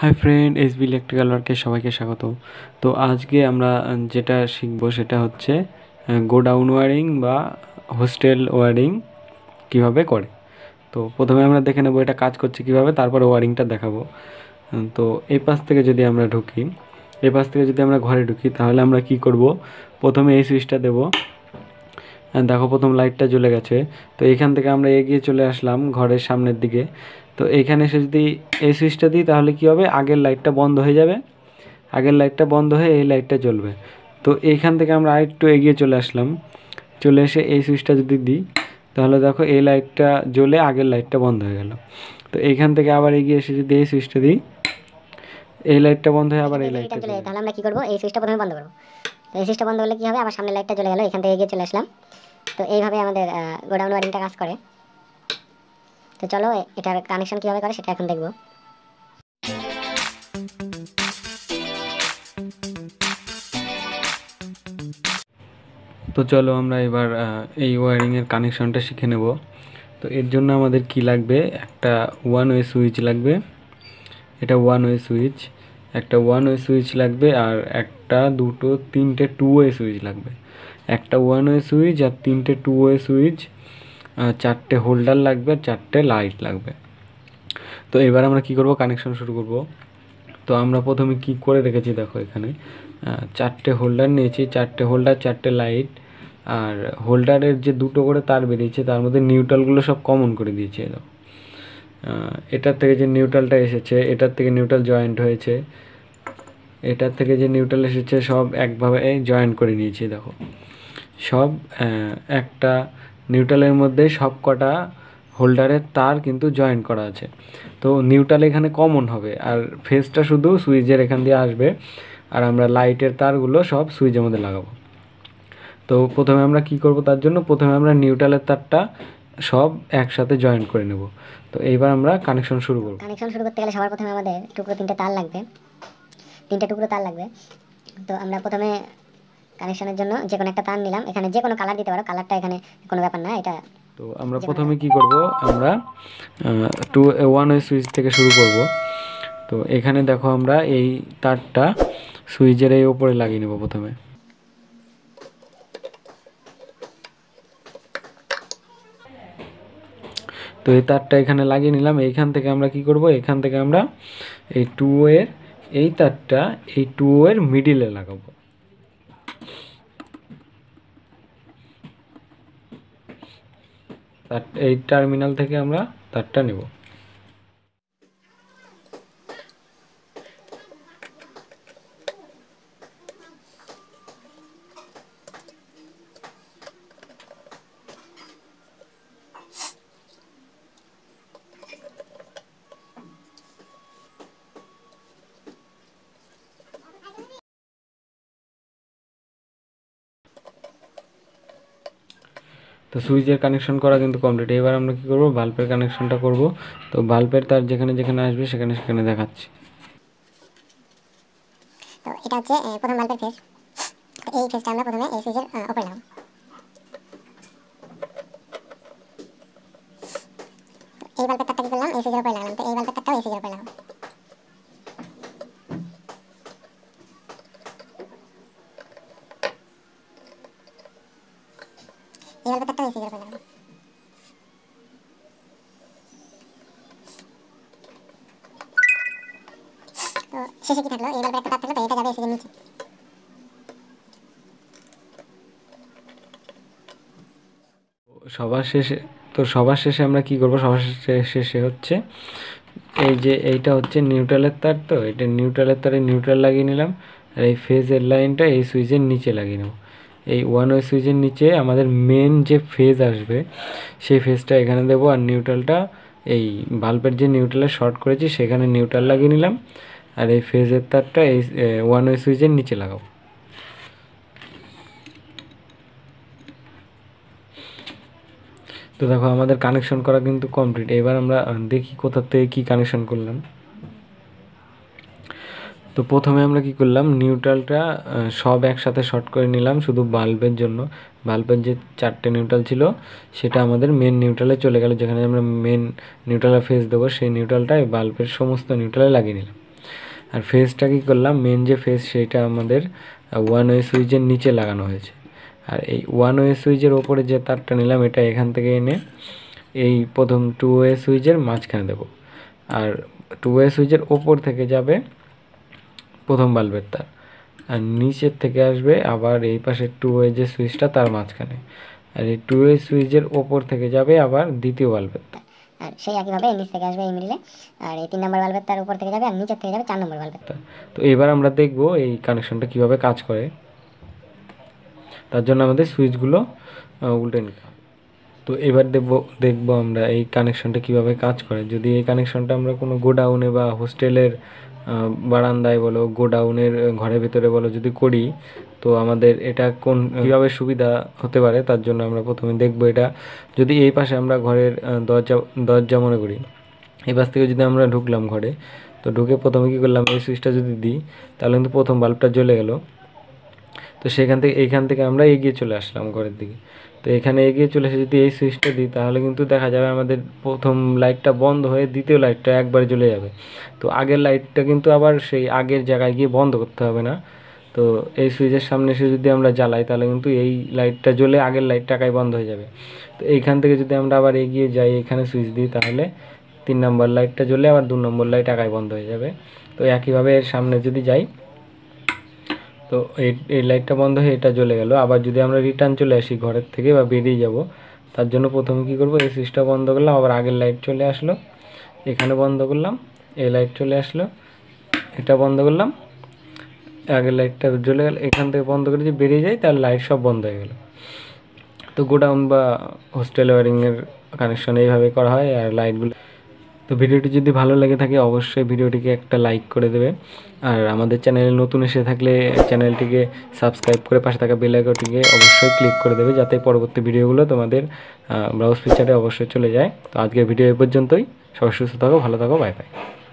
high friend S B electrical ওয়ার্কে সবাইকে স্বাগত তো আজকে আমরা যেটা শিখব সেটা হচ্ছে গোডাউন ওয়ারিং বা হোস্টেল ওয়ারিং কিভাবে করে তো প্রথমে আমরা দেখে নেবো এটা কাজ করছে কিভাবে তারপর ওয়ারিংটা দেখাবো তো এই পাশ থেকে যদি আমরা ঢুকি এই পাশ থেকে যদি আমরা ঘরে ঢুকি তাহলে আমরা কি করব প্রথমে এই সুইচটা দেবো হ্যাঁ, দেখো প্রথম লাইটটা জ্বলে গেছে তো এখান থেকে আমরা এগিয়ে চলে আসলাম ঘরের সামনের দিকে তো এখানে এসে যদি এই সুইচটা দিই তাহলে কি হবে আগের লাইটটা বন্ধ হয়ে যাবে আগের লাইটটা বন্ধ হয়ে এই লাইটটা জ্বলবে তো এইখান থেকে আমরা আরেকটু এগিয়ে চলে আসলাম চলে এসে এই সুইচটা যদি দিই তাহলে দেখো এই লাইটটা জ্বলে আগের লাইটটা বন্ধ হয়ে গেল তো এইখান থেকে আবার এগিয়ে এসে যদি এই সুইচটা দিই এই লাইটটা বন্ধ হয়ে আবার এই লাইটটা জ্বলে তাহলে আমরা কি করব এই সুইচটা প্রথমে বন্ধ করব এই সুইচটা বন্ধ হলে কি হবে আবার সামনে লাইটটা জ্বলে গেল এখান থেকে এগিয়ে চলে আসলাম তো এইভাবে আমাদের গোডাউন ওয়ারিংটা কাজ করে তো চলো এটার কানেকশন কীভাবে করে সেটা এখন দেখবো তো চলো আমরা এবার এই ওয়ারিংয়ের কানেকশনটা শিখে নেব তো এর জন্য আমাদের কি লাগবে একটা ওয়ান ওয়ে সুইচ লাগবে এটা ওয়ান ওয়ে সুইচ একটা ওয়ান ওয়ে সুইচ লাগবে আর একটা দুটো তিনটে টু ওয়ে সুইচ লাগবে একটা ওয়ান ওয়ে সুইচ আর তিনটে টু ওয়ে সুইচ চারটে হোল্ডার লাগবে আর চারটে লাইট লাগবে তো এবার আমরা কি করব কানেকশন শুরু করব তো আমরা প্রথমে কি করে রেখেছি দেখো এখানে চারটে হোল্ডার নিয়েছি চারটে হোল্ডার চারটে লাইট আর হোল্ডারের যে দুটো করে তার বেরিয়েছে তার মধ্যে নিউট্রালগুলো সব কমন করে দিয়েছে এরকম এটার থেকে যে নিউট্রালটা এসেছে এটার থেকে নিউট্রাল জয়েন্ট হয়েছে এটার থেকে যে নিউট্রাল এসেছে সব একভাবে জয়েন্ট করে নিয়েছি দেখো সব একটা নিউট্রালের মধ্যে সব কটা হোল্ডারের তার কিন্তু জয়েন করা আছে তো নিউট্রাল এখানে কমন হবে আর ফেসটা শুধু সুইচের এখান দিয়ে আসবে আর আমরা লাইটের তারগুলো সব সুইচের মধ্যে লাগাবো তো প্রথমে আমরা কি করব তার জন্য প্রথমে আমরা নিউট্রালের তারটা সব একসাথে জয়েন করে নেব তো এইবার আমরা কানেকশন শুরু করব কানেকশন শুরু করতে গেলে সবার প্রথমে আমাদের টুকরো তিনটে তার লাগবে তিনটে টুকরো তার লাগবে তো আমরা প্রথমে কানেকশনের জন্য যে কোনো একটা তার নিলাম এখানে যে কোনো কালার দিতে পারো কালারটা এখানে কোনো ব্যাপার না এটা তো আমরা প্রথমে কি করব আমরা টু ওয়ান ওয়ে সুইচ থেকে শুরু করব তো এখানে দেখো আমরা এই তারটা সুইচের এই ওপরে লাগিয়ে নেব প্রথমে তো এই তারটা এখানে লাগিয়ে নিলাম এইখান থেকে আমরা কি করব এখান থেকে আমরা এই টু এর এই তারটা এই টু এর মিডিলে লাগাবো এই টার্মিনাল থেকে আমরা তারটা নেব তো সুইচের কানেকশন করা কিন্তু কমপ্লিট এবার আমরা কি করব বাল্বের কানেকশনটা করব তো বাল্বের তার যেখানে যেখানে আসবে সেখানে সেখানে দেখাচ্ছি তো এটা হচ্ছে প্রথম বাল্বের ফেজ এই ফেজটা আমরা প্রথমে এই উপরে লাগাবো এই বাল্বের তারটা কি করলাম এই উপরে লাগালাম তো এই বাল্বের তারটাও এই উপরে লাগাবো এর ব্যাপারটা মেসেজ করে দিলাম শেষে কি থাকলো এবার একটা থাকলো তো এটা যাবে এসে নিচে সবার শেষে তো সবার শেষে আমরা কি করব সবার শেষে হচ্ছে এই যে এইটা হচ্ছে নিউট্রালের তার তো এটা নিউট্রালের তারে নিউট্রাল লাগিয়ে নিলাম আর এই ফেজের লাইনটা এই সুইচের নিচে লাগিয়ে নেব এই ওয়ান ওয়ে সুইচের নিচে আমাদের মেন যে ফেজ আসবে সেই ফেজটা এখানে দেবো আর নিউট্রালটা এই বাল্বের যে নিউট্রালে শর্ট করেছি সেখানে নিউট্রাল লাগিয়ে নিলাম আর এই ফেজের তারটা এই ওয়ান ওয়ে সুইচের নিচে লাগাবো তো দেখো আমাদের কানেকশন করা কিন্তু কমপ্লিট এবার আমরা দেখি কোথা থেকে কী কানেকশন করলাম তো প্রথমে আমরা কি করলাম নিউট্রালটা সব একসাথে শর্ট করে নিলাম শুধু বাল্বের জন্য বাল্বের যে চারটে নিউট্রাল ছিল সেটা আমাদের মেন নিউট্রালে চলে গেল যেখানে আমরা মেন নিউট্রালে ফেস দেবো সেই নিউট্রালটা বাল্বের সমস্ত নিউট্রালে লাগিয়ে নিলাম আর ফেসটা কী করলাম মেন যে ফেস সেটা আমাদের ওয়ান ওয়ে সুইচের নিচে লাগানো হয়েছে আর এই ওয়ান ওয়ে সুইচের ওপরে যে তারটা নিলাম এটা এখান থেকে এনে এই প্রথম টু ওয়ে সুইচের মাঝখানে দেবো আর টু ওয়ে সুইচের ওপর থেকে যাবে প্রথম বাল্বেরটা আর নিচের থেকে আসবে আবার এই পাশে টু ওয়ে যে সুইচটা তার মাঝখানে আর এই টু ওয়ে সুইচের ওপর থেকে যাবে আবার দ্বিতীয় বাল্বের আর সেই একইভাবে নিচ থেকে আসবে এই মিলে আর এই তিন নম্বর বাল্বের তার উপর থেকে যাবে আর নিচের থেকে যাবে চার নম্বর বাল্বের তো এবার আমরা দেখব এই কানেকশনটা কিভাবে কাজ করে তার জন্য আমাদের সুইচগুলো উল্টে নিতে তো এবার দেখব দেখবো আমরা এই কানেকশনটা কিভাবে কাজ করে যদি এই কানেকশনটা আমরা কোনো গোডাউনে বা হোস্টেলের বারান্দায় বলো গোডাউনের ঘরের ভিতরে বলো যদি করি তো আমাদের এটা কোন কীভাবে সুবিধা হতে পারে তার জন্য আমরা প্রথমে দেখব এটা যদি এই পাশে আমরা ঘরের দরজা দরজা মনে করি এই পাশ থেকে যদি আমরা ঢুকলাম ঘরে তো ঢুকে প্রথমে কী করলাম এই সুইচটা যদি দিই তাহলে কিন্তু প্রথম বাল্বটা জ্বলে গেলো তো সেখান থেকে এইখান থেকে আমরা এগিয়ে চলে আসলাম ঘরের দিকে তো এখানে এগিয়ে চলে এসে যদি এই সুইচটা দিই তাহলে কিন্তু দেখা যাবে আমাদের প্রথম লাইটটা বন্ধ হয়ে দ্বিতীয় লাইটটা একবার জ্বলে যাবে তো আগের লাইটটা কিন্তু আবার সেই আগের জায়গায় গিয়ে বন্ধ করতে হবে না তো এই সুইচের সামনে এসে যদি আমরা জ্বালাই তাহলে কিন্তু এই লাইটটা জ্বলে আগের লাইটটাকাই বন্ধ হয়ে যাবে তো এইখান থেকে যদি আমরা আবার এগিয়ে যাই এখানে সুইচ দিই তাহলে তিন নম্বর লাইটটা জ্বলে আবার দু নম্বর লাইট টাকায় বন্ধ হয়ে যাবে তো একইভাবে এর সামনে যদি যাই তো এই এই লাইটটা বন্ধ হয়ে এটা জ্বলে গেল আবার যদি আমরা রিটার্ন চলে আসি ঘরের থেকে বা বেরিয়ে যাব তার জন্য প্রথমে কি করব এই সুইচটা বন্ধ করলাম আবার আগের লাইট চলে আসলো এখানে বন্ধ করলাম এই লাইট চলে আসলো এটা বন্ধ করলাম আগের লাইটটা জ্বলে গেল এখান থেকে বন্ধ করে যদি বেরিয়ে যাই তার লাইট সব বন্ধ হয়ে গেল তো গোডাউন বা হোস্টেল ওয়ারিংয়ের কানেকশন এইভাবে করা হয় আর লাইটগুলো তো ভিডিওটি যদি ভালো লাগে থাকে অবশ্যই ভিডিওটিকে একটা লাইক করে দেবে আর আমাদের চ্যানেলে নতুন এসে থাকলে চ্যানেলটিকে সাবস্ক্রাইব করে পাশে থাকা বেল আইকনটিকে অবশ্যই ক্লিক করে দেবে যাতে পরবর্তী ভিডিওগুলো তোমাদের ব্রাউজ ফিচারে অবশ্যই চলে যায় তো আজকের ভিডিও এ পর্যন্তই সবাই সুস্থ থাকো ভালো থাকো বাই বাই